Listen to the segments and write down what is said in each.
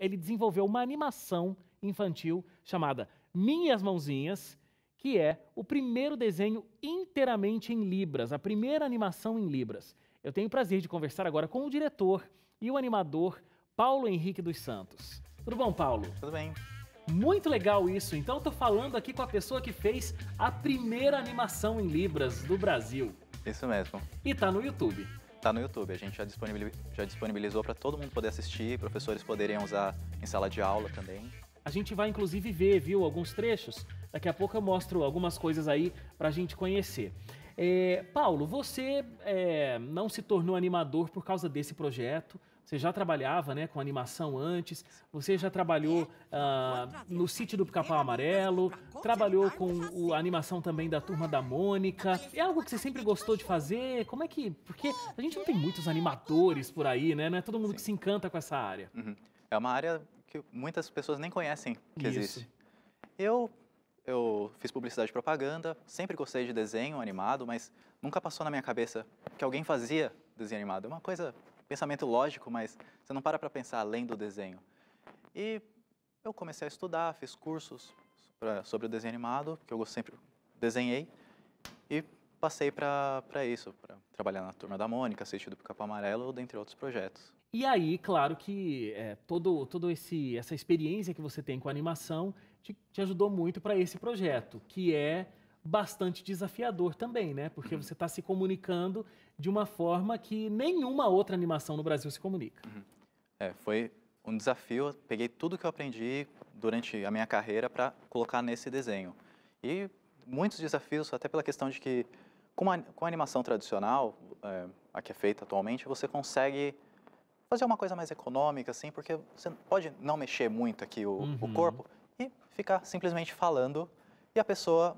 ele desenvolveu uma animação infantil chamada Minhas Mãozinhas, que é o primeiro desenho inteiramente em Libras, a primeira animação em Libras. Eu tenho o prazer de conversar agora com o diretor e o animador Paulo Henrique dos Santos. Tudo bom, Paulo? Tudo bem. Muito legal isso. Então eu tô falando aqui com a pessoa que fez a primeira animação em Libras do Brasil. Isso mesmo. E tá no YouTube está no YouTube. A gente já, disponibilizou, já disponibilizou para todo mundo poder assistir, professores poderem usar em sala de aula também. A gente vai inclusive ver, viu, alguns trechos. Daqui a pouco eu mostro algumas coisas aí para a gente conhecer. É, Paulo, você é, não se tornou animador por causa desse projeto, você já trabalhava né, com animação antes, você já trabalhou ah, no Sítio do Pica-Pau Amarelo, trabalhou com a animação também da Turma da Mônica. É algo que você sempre gostou de fazer? Como é que... Porque a gente não tem muitos animadores por aí, né? Não é todo mundo Sim. que se encanta com essa área. Uhum. É uma área que muitas pessoas nem conhecem que Isso. existe. Eu, eu fiz publicidade e propaganda, sempre gostei de desenho animado, mas nunca passou na minha cabeça que alguém fazia desenho animado. É uma coisa pensamento lógico, mas você não para para pensar além do desenho. E eu comecei a estudar, fiz cursos pra, sobre o desenho animado, que eu sempre desenhei, e passei para isso, para trabalhar na Turma da Mônica, assistir do Picapo Amarelo, dentre outros projetos. E aí, claro que é, todo, todo esse essa experiência que você tem com a animação te, te ajudou muito para esse projeto, que é bastante desafiador também, né? Porque uhum. você está se comunicando de uma forma que nenhuma outra animação no Brasil se comunica. Uhum. É, foi um desafio. Eu peguei tudo que eu aprendi durante a minha carreira para colocar nesse desenho. E muitos desafios, até pela questão de que com a, com a animação tradicional, é, a que é feita atualmente, você consegue fazer uma coisa mais econômica, assim, porque você pode não mexer muito aqui o, uhum. o corpo e ficar simplesmente falando e a pessoa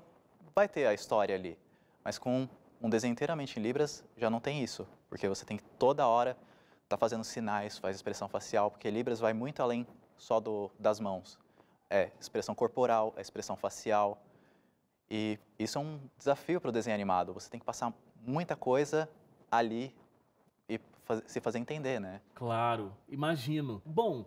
vai ter a história ali. Mas com um desenho inteiramente em Libras, já não tem isso, porque você tem que toda hora estar tá fazendo sinais, faz expressão facial, porque Libras vai muito além só do, das mãos. É expressão corporal, é expressão facial. E isso é um desafio para o desenho animado. Você tem que passar muita coisa ali e faz, se fazer entender, né? Claro, imagino. Bom,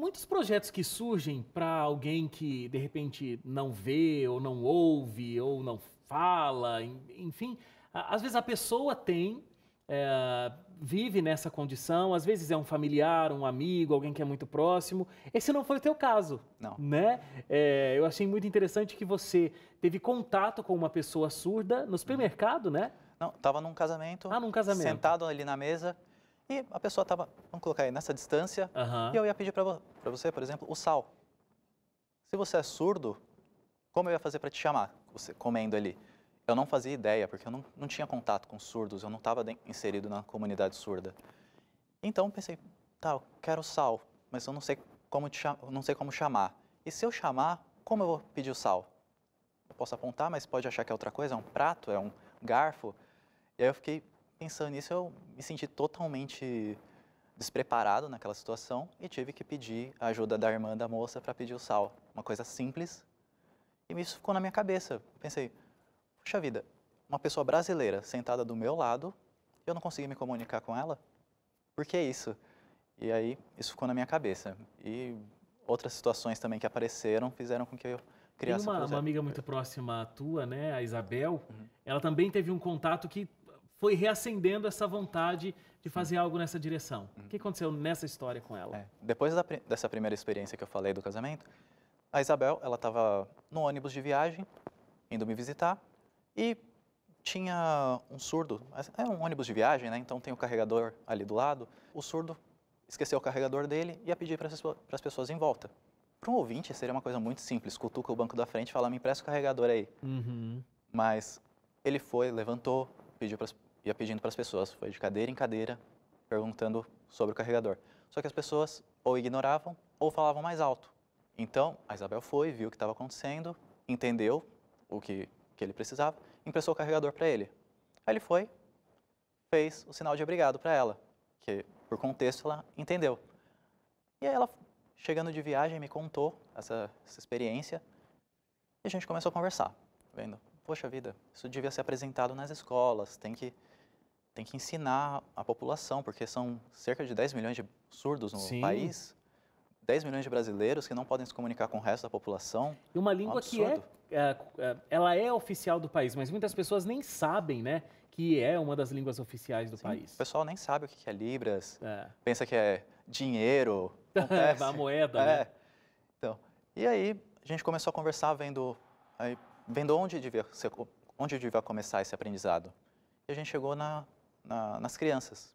Muitos projetos que surgem para alguém que de repente não vê ou não ouve ou não fala, enfim, às vezes a pessoa tem, é, vive nessa condição, às vezes é um familiar, um amigo, alguém que é muito próximo. Esse não foi o teu caso, não. né? É, eu achei muito interessante que você teve contato com uma pessoa surda no supermercado, né? Não, estava num casamento. Ah, num casamento. Sentado ali na mesa. E a pessoa estava, vamos colocar aí, nessa distância, uhum. e eu ia pedir para você, por exemplo, o sal. Se você é surdo, como eu ia fazer para te chamar, você comendo ali? Eu não fazia ideia, porque eu não, não tinha contato com surdos, eu não estava inserido na comunidade surda. Então pensei, tá, eu quero sal, mas eu não sei como, te não sei como chamar. E se eu chamar, como eu vou pedir o sal? Eu posso apontar, mas pode achar que é outra coisa, é um prato, é um garfo. E aí eu fiquei pensando nisso, eu me senti totalmente despreparado naquela situação e tive que pedir a ajuda da irmã da moça para pedir o sal. Uma coisa simples. E isso ficou na minha cabeça. Pensei, puxa vida, uma pessoa brasileira sentada do meu lado, eu não consegui me comunicar com ela? Por que isso? E aí, isso ficou na minha cabeça. E outras situações também que apareceram fizeram com que eu criasse... Tem uma, uma amiga muito próxima à tua, né, a Isabel, uhum. ela também teve um contato que foi reacendendo essa vontade de fazer algo nessa direção. Uhum. O que aconteceu nessa história com ela? É, depois da, dessa primeira experiência que eu falei do casamento, a Isabel, ela estava no ônibus de viagem, indo me visitar, e tinha um surdo, é um ônibus de viagem, né? Então tem o carregador ali do lado. O surdo esqueceu o carregador dele e ia pedir para as pessoas em volta. Para um ouvinte seria uma coisa muito simples, cutuca o banco da frente e fala, me empresta o carregador aí. Uhum. Mas ele foi, levantou, pediu para ia pedindo para as pessoas, foi de cadeira em cadeira, perguntando sobre o carregador. Só que as pessoas ou ignoravam ou falavam mais alto. Então, a Isabel foi, viu o que estava acontecendo, entendeu o que, que ele precisava, emprestou o carregador para ele. Aí ele foi, fez o sinal de obrigado para ela, que por contexto ela entendeu. E aí ela, chegando de viagem, me contou essa, essa experiência e a gente começou a conversar, vendo, poxa vida, isso devia ser apresentado nas escolas, tem que tem que ensinar a população, porque são cerca de 10 milhões de surdos no Sim. país. 10 milhões de brasileiros que não podem se comunicar com o resto da população. E uma língua é um que é, é, é, ela é oficial do país, mas muitas pessoas nem sabem, né, que é uma das línguas oficiais do Sim, país. O pessoal nem sabe o que é libras, é. pensa que é dinheiro, a moeda, é. né? Então, e aí a gente começou a conversar vendo, aí, vendo onde devia ser, onde devia começar esse aprendizado. E a gente chegou na na, nas crianças.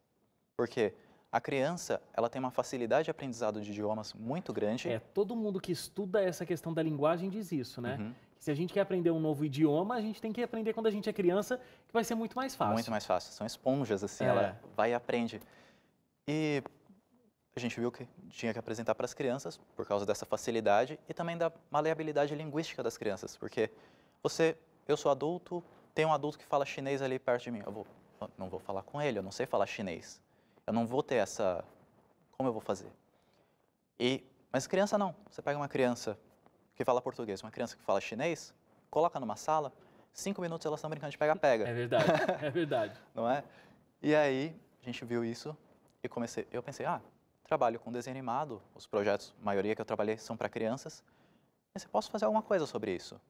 Porque a criança ela tem uma facilidade de aprendizado de idiomas muito grande. É, todo mundo que estuda essa questão da linguagem diz isso, né? Uhum. Se a gente quer aprender um novo idioma, a gente tem que aprender quando a gente é criança, que vai ser muito mais fácil. Muito mais fácil. São esponjas, assim, é. ela vai e aprende. E a gente viu que tinha que apresentar para as crianças, por causa dessa facilidade e também da maleabilidade linguística das crianças, porque você, eu sou adulto, tem um adulto que fala chinês ali perto de mim, eu vou não vou falar com ele, eu não sei falar chinês. Eu não vou ter essa. Como eu vou fazer? E, mas criança não. Você pega uma criança que fala português, uma criança que fala chinês, coloca numa sala, cinco minutos elas estão brincando de pega-pega. É verdade, é verdade. não é? E aí a gente viu isso e comecei. Eu pensei, ah, trabalho com desenho animado, os projetos, a maioria que eu trabalhei são para crianças. Mas eu posso fazer alguma coisa sobre isso?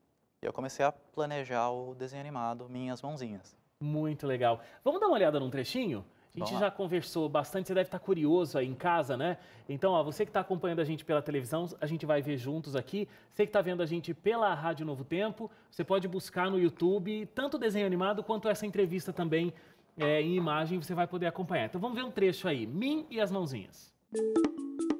E eu comecei a planejar o desenho animado Minhas Mãozinhas. Muito legal. Vamos dar uma olhada num trechinho? A gente já conversou bastante, você deve estar curioso aí em casa, né? Então, ó, você que está acompanhando a gente pela televisão, a gente vai ver juntos aqui. Você que está vendo a gente pela Rádio Novo Tempo, você pode buscar no YouTube tanto o desenho animado quanto essa entrevista também é, em imagem, você vai poder acompanhar. Então, vamos ver um trecho aí. Mim e as mãozinhas. Música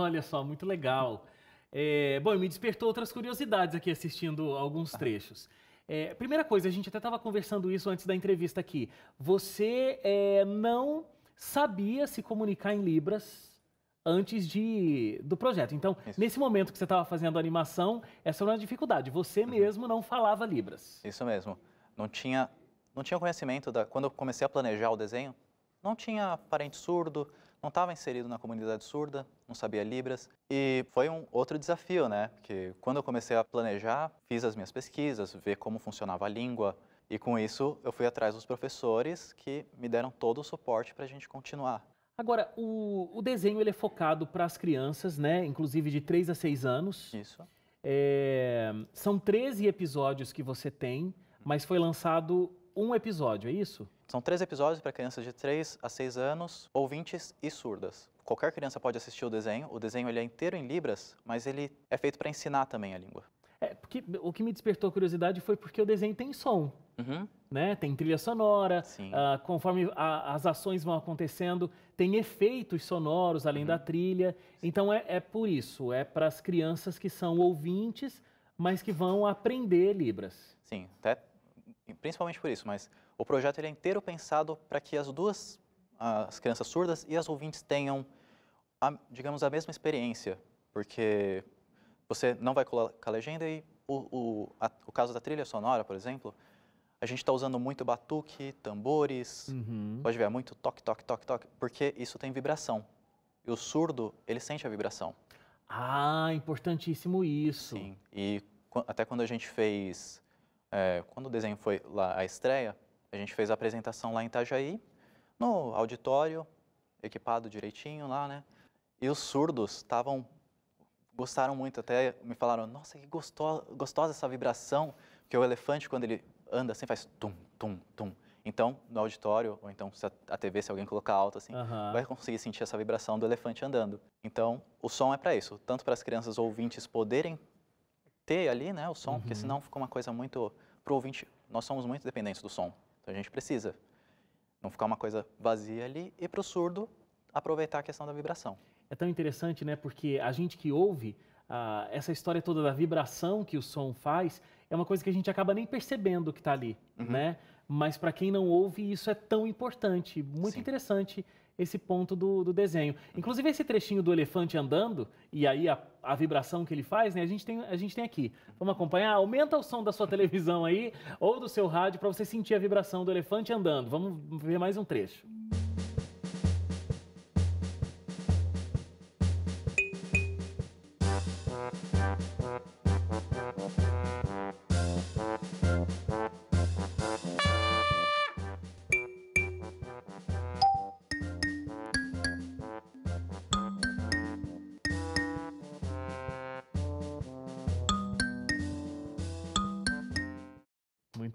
Olha só, muito legal. É, bom, me despertou outras curiosidades aqui assistindo alguns trechos. É, primeira coisa, a gente até estava conversando isso antes da entrevista aqui. Você é, não sabia se comunicar em Libras antes de, do projeto. Então, isso. nesse momento que você estava fazendo a animação, essa era uma dificuldade. Você uhum. mesmo não falava Libras. Isso mesmo. Não tinha, não tinha conhecimento da. Quando eu comecei a planejar o desenho, não tinha parente surdo, não estava inserido na comunidade surda, não sabia Libras. E foi um outro desafio, né? Porque quando eu comecei a planejar, fiz as minhas pesquisas, ver como funcionava a língua. E com isso, eu fui atrás dos professores que me deram todo o suporte para a gente continuar. Agora, o, o desenho ele é focado para as crianças, né? Inclusive de 3 a 6 anos. Isso. É, são 13 episódios que você tem, mas foi lançado um episódio, é isso? São três episódios para crianças de 3 a 6 anos, ouvintes e surdas. Qualquer criança pode assistir o desenho. O desenho ele é inteiro em libras, mas ele é feito para ensinar também a língua. É, porque, o que me despertou curiosidade foi porque o desenho tem som. Uhum. Né? Tem trilha sonora, uh, conforme a, as ações vão acontecendo, tem efeitos sonoros além uhum. da trilha. Sim. Então é, é, por isso, é para as crianças que são ouvintes, mas que vão aprender Libras. Sim, até principalmente por isso, mas o projeto ele é inteiro pensado para que as duas, as crianças surdas e as ouvintes tenham, a, digamos, a mesma experiência, porque você não vai colocar legenda e o, o, a, o caso da trilha sonora, por exemplo, a gente está usando muito batuque, tambores, uhum. pode ver, é muito toque, toque, toque, toque, porque isso tem vibração. E o surdo, ele sente a vibração. Ah, importantíssimo isso. Sim, e até quando a gente fez é, quando o desenho foi lá a estreia, a gente fez a apresentação lá em Itajaí, no auditório, equipado direitinho lá, né? E os surdos estavam gostaram muito, até me falaram, nossa, que gostosa, gostosa essa vibração, que o elefante, quando ele anda assim, faz tum, tum, tum. Então, no auditório, ou então a TV, se alguém colocar alto assim, uhum. vai conseguir sentir essa vibração do elefante andando. Então, o som é para isso, tanto para as crianças ouvintes poderem ter ali né, o som, uhum. porque senão fica uma coisa muito. Para o ouvinte, nós somos muito dependentes do som, então a gente precisa não ficar uma coisa vazia ali e para o surdo aproveitar a questão da vibração. É tão interessante, né? Porque a gente que ouve ah, essa história toda da vibração que o som faz é uma coisa que a gente acaba nem percebendo que está ali, uhum. né? Mas para quem não ouve, isso é tão importante, muito Sim. interessante esse ponto do, do desenho. Inclusive, esse trechinho do elefante andando, e aí a, a vibração que ele faz, né? A gente, tem, a gente tem aqui. Vamos acompanhar? Aumenta o som da sua televisão aí, ou do seu rádio, para você sentir a vibração do elefante andando. Vamos ver mais um trecho.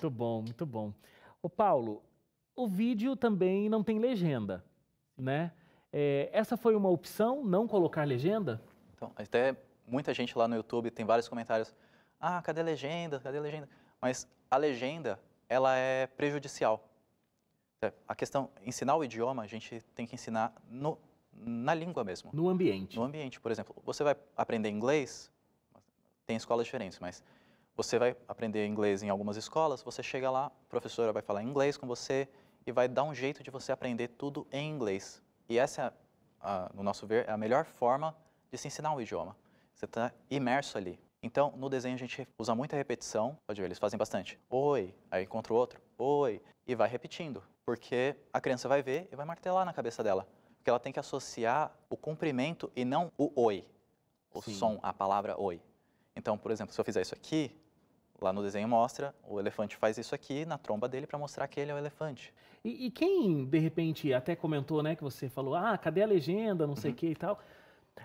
Muito bom, muito bom. O Paulo, o vídeo também não tem legenda, né? É, essa foi uma opção, não colocar legenda? Então, até muita gente lá no YouTube tem vários comentários. Ah, cadê a legenda? Cadê a legenda? Mas a legenda, ela é prejudicial. É, a questão, ensinar o idioma, a gente tem que ensinar no, na língua mesmo. No ambiente. No ambiente, por exemplo. Você vai aprender inglês, tem escolas diferentes, mas você vai aprender inglês em algumas escolas, você chega lá, a professora vai falar inglês com você e vai dar um jeito de você aprender tudo em inglês. E essa, é a, no nosso ver, é a melhor forma de se ensinar um idioma. Você está imerso ali. Então, no desenho a gente usa muita repetição, pode ver, eles fazem bastante. Oi, aí encontra o outro, oi, e vai repetindo, porque a criança vai ver e vai martelar na cabeça dela, porque ela tem que associar o cumprimento e não o oi, o Sim. som, a palavra oi. Então, por exemplo, se eu fizer isso aqui, Lá no desenho mostra, o elefante faz isso aqui na tromba dele para mostrar que ele é o elefante. E, e, quem, de repente, até comentou, né, que você falou, ah, cadê a legenda, não sei o uhum. que e tal.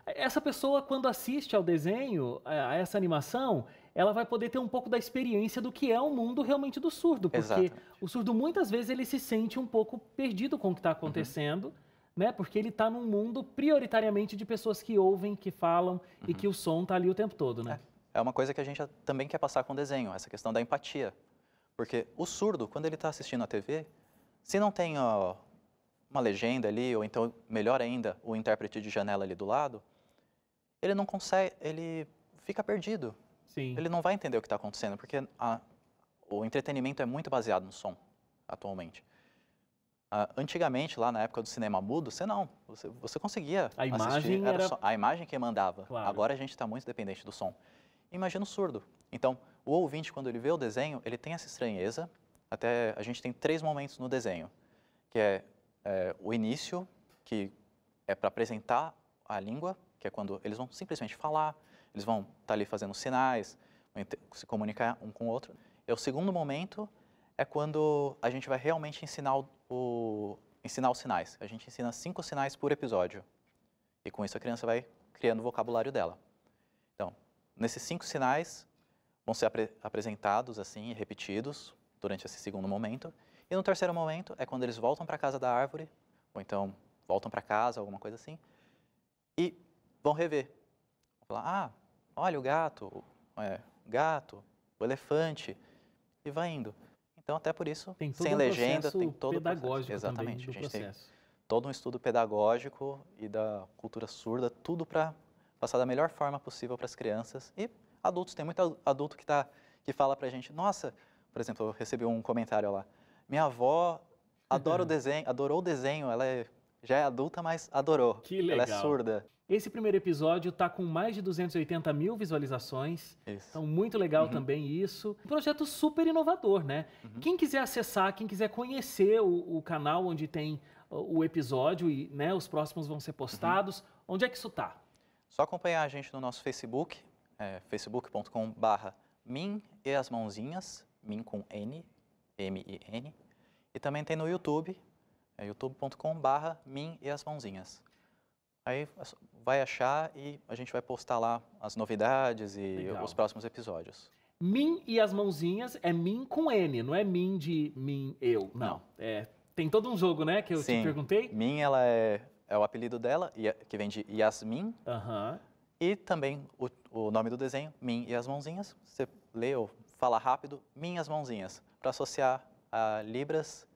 Essa pessoa, quando assiste ao desenho, a, essa animação, ela vai poder ter um pouco da experiência do que é o mundo realmente do surdo, porque Exatamente. o surdo muitas vezes ele se sente um pouco perdido com o que está uhum. acontecendo, uhum. né? Porque ele está num mundo prioritariamente de pessoas que ouvem, que falam uhum. e que o som está ali o tempo todo, né? É é uma coisa que a gente também quer passar com o desenho, essa questão da empatia. Porque o surdo, quando ele está assistindo a TV, se não tem ó, uma legenda ali, ou então, melhor ainda, o intérprete de janela ali do lado, ele não consegue, ele fica perdido. Sim. Ele não vai entender o que está acontecendo, porque a, o entretenimento é muito baseado no som, atualmente. Uh, antigamente, lá na época do cinema mudo, você não. Você, você conseguia a imagem assistir. Era, era... Só, a imagem que mandava. Claro. Agora a gente está muito dependente do som imagina o surdo. Então, o ouvinte, quando ele vê o desenho, ele tem essa estranheza. Até a gente tem três momentos no desenho, que é, é o início, que é para apresentar a língua, que é quando eles vão simplesmente falar, eles vão estar tá ali fazendo sinais, se comunicar um com o outro. E o segundo momento é quando a gente vai realmente ensinar, o, ensinar os sinais. A gente ensina cinco sinais por episódio. E com isso a criança vai criando o vocabulário dela. Então, Nesses cinco sinais vão ser apre apresentados assim, repetidos durante esse segundo momento. E no terceiro momento é quando eles voltam para casa da árvore, ou então voltam para casa, alguma coisa assim, e vão rever. Vão falar, ah, olha o gato, é, gato, o elefante, e vai indo. Então, até por isso, sem um legenda, tem todo pedagógico o processo. Exatamente, a gente processo. tem todo um estudo pedagógico e da cultura surda, tudo para passar da melhor forma possível para as crianças e adultos. Tem muito adulto que, tá, que fala para a gente, nossa, por exemplo, eu recebi um comentário lá, minha avó adora o desenho, adorou o desenho, ela é, já é adulta, mas adorou. Que legal. Ela é surda. Esse primeiro episódio está com mais de 280 mil visualizações. Isso. Então, muito legal uhum. também isso. Um projeto super inovador, né? Uhum. Quem quiser acessar, quem quiser conhecer o, o canal onde tem o episódio e né, os próximos vão ser postados, uhum. onde é que isso está? Só acompanhar a gente no nosso Facebook, é, facebook.com.br Min e as mãozinhas, Min com N, M-I-N. E também tem no YouTube, é youtube.com.br Min e as mãozinhas. Aí é vai achar e a gente vai postar lá as novidades e Legal. os próximos episódios. Min e as mãozinhas é Min com N, não é Min de Min eu. Não. É, tem todo um jogo, né? Que eu Sim. te perguntei. Min, ela é é o apelido dela, é, que vem de Yasmin. Uhum. E também o, o, nome do desenho, Min e as Mãozinhas. Você lê ou fala rápido, Min e as Mãozinhas, para associar a Libras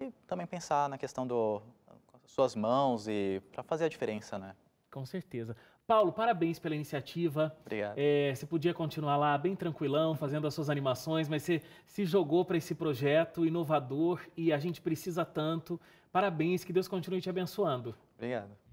e também pensar na questão do suas mãos e para fazer a diferença, né? Com certeza. Paulo, parabéns pela iniciativa. Obrigado. É, você podia continuar lá bem tranquilão, fazendo as suas animações, mas você se jogou para esse projeto inovador e a gente precisa tanto. Parabéns, que Deus continue te abençoando. Obrigado.